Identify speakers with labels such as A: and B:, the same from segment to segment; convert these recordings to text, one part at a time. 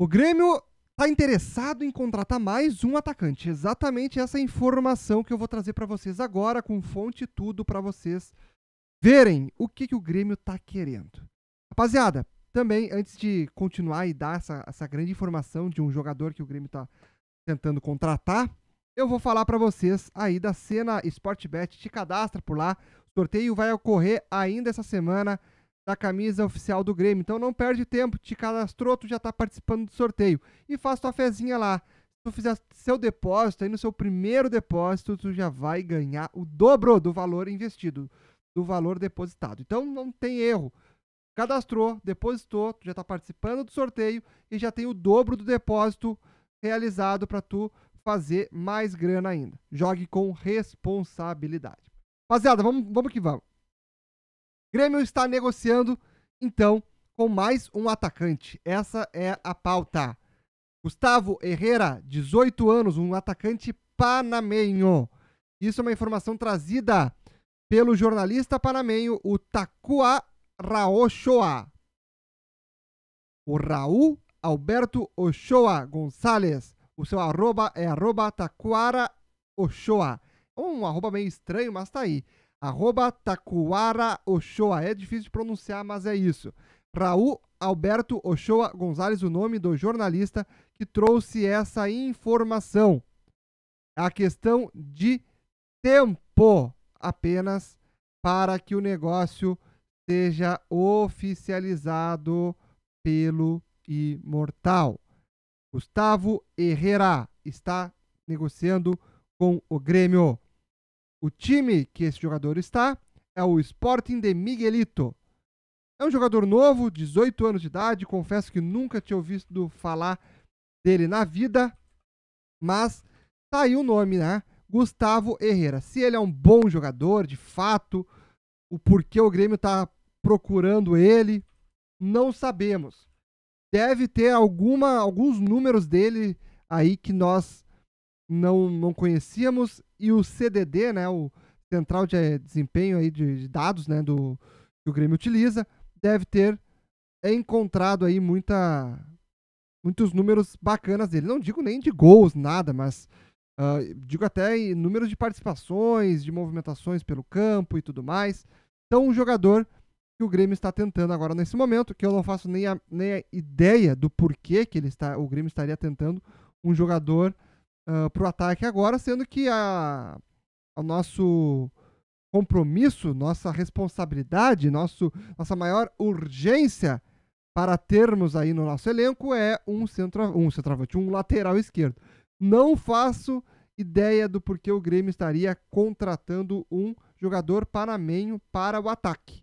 A: O Grêmio está interessado em contratar mais um atacante. Exatamente essa informação que eu vou trazer para vocês agora, com fonte e tudo, para vocês verem o que, que o Grêmio está querendo. Rapaziada, também, antes de continuar e dar essa, essa grande informação de um jogador que o Grêmio está tentando contratar, eu vou falar para vocês aí da cena Sportbet. Te cadastra por lá. O sorteio vai ocorrer ainda essa semana da camisa oficial do Grêmio. Então não perde tempo, te cadastrou, tu já está participando do sorteio. E faz tua fezinha lá. Se tu fizer seu depósito, aí no seu primeiro depósito, tu já vai ganhar o dobro do valor investido, do valor depositado. Então não tem erro. Cadastrou, depositou, tu já está participando do sorteio e já tem o dobro do depósito realizado para tu fazer mais grana ainda. Jogue com responsabilidade. Rapaziada, vamos, vamos que vamos. Grêmio está negociando, então, com mais um atacante. Essa é a pauta. Gustavo Herrera, 18 anos, um atacante panamenho. Isso é uma informação trazida pelo jornalista panamenho, o Takua Ochoa. O Raul Alberto Ochoa Gonçalves. O seu arroba é arroba Taquara Ochoa. Um arroba meio estranho, mas tá aí. Arroba Takuara Ochoa. É difícil de pronunciar, mas é isso. Raul Alberto Ochoa Gonzalez, o nome do jornalista que trouxe essa informação. A questão de tempo apenas para que o negócio seja oficializado pelo Imortal. Gustavo Herrera está negociando com o Grêmio. O time que esse jogador está é o Sporting de Miguelito. É um jogador novo, 18 anos de idade, confesso que nunca tinha ouvido falar dele na vida, mas tá aí o nome, né? Gustavo Herrera. Se ele é um bom jogador, de fato, o porquê o Grêmio está procurando ele, não sabemos. Deve ter alguma, alguns números dele aí que nós não, não conhecíamos, e o CDD, né, o Central de eh, Desempenho aí de, de Dados né, do, que o Grêmio utiliza, deve ter encontrado aí muita, muitos números bacanas dele. Não digo nem de gols, nada, mas uh, digo até números de participações, de movimentações pelo campo e tudo mais. Então, um jogador que o Grêmio está tentando agora nesse momento, que eu não faço nem a, nem a ideia do porquê que ele está, o Grêmio estaria tentando um jogador uh, ah, para o ataque agora, sendo que a, a nosso compromisso, nossa responsabilidade, nosso, nossa maior urgência para termos aí no nosso elenco é um centro, um centroavante, um lateral esquerdo. Não faço ideia do porquê o Grêmio estaria contratando um jogador panamenho para o ataque.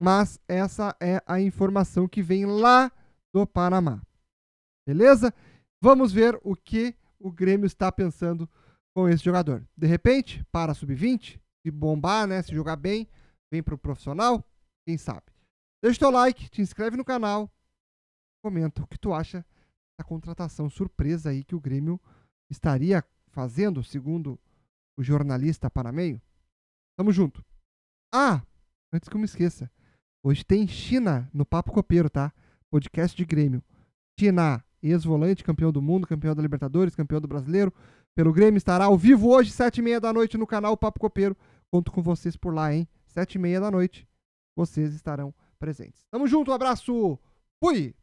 A: Mas essa é a informação que vem lá do Panamá. Beleza? Vamos ver o que o Grêmio está pensando com esse jogador. De repente, para sub-20, se bombar, né, se jogar bem, vem para o profissional, quem sabe. Deixa o teu like, te inscreve no canal, comenta o que tu acha da contratação surpresa aí que o Grêmio estaria fazendo, segundo o jornalista Parameio. Tamo junto. Ah, antes que eu me esqueça, hoje tem China no Papo Copeiro, tá? Podcast de Grêmio. China ex-volante, campeão do mundo, campeão da Libertadores, campeão do Brasileiro, pelo Grêmio, estará ao vivo hoje, sete e meia da noite, no canal Papo Copeiro. Conto com vocês por lá, hein? Sete e meia da noite, vocês estarão presentes. Tamo junto, um abraço, fui!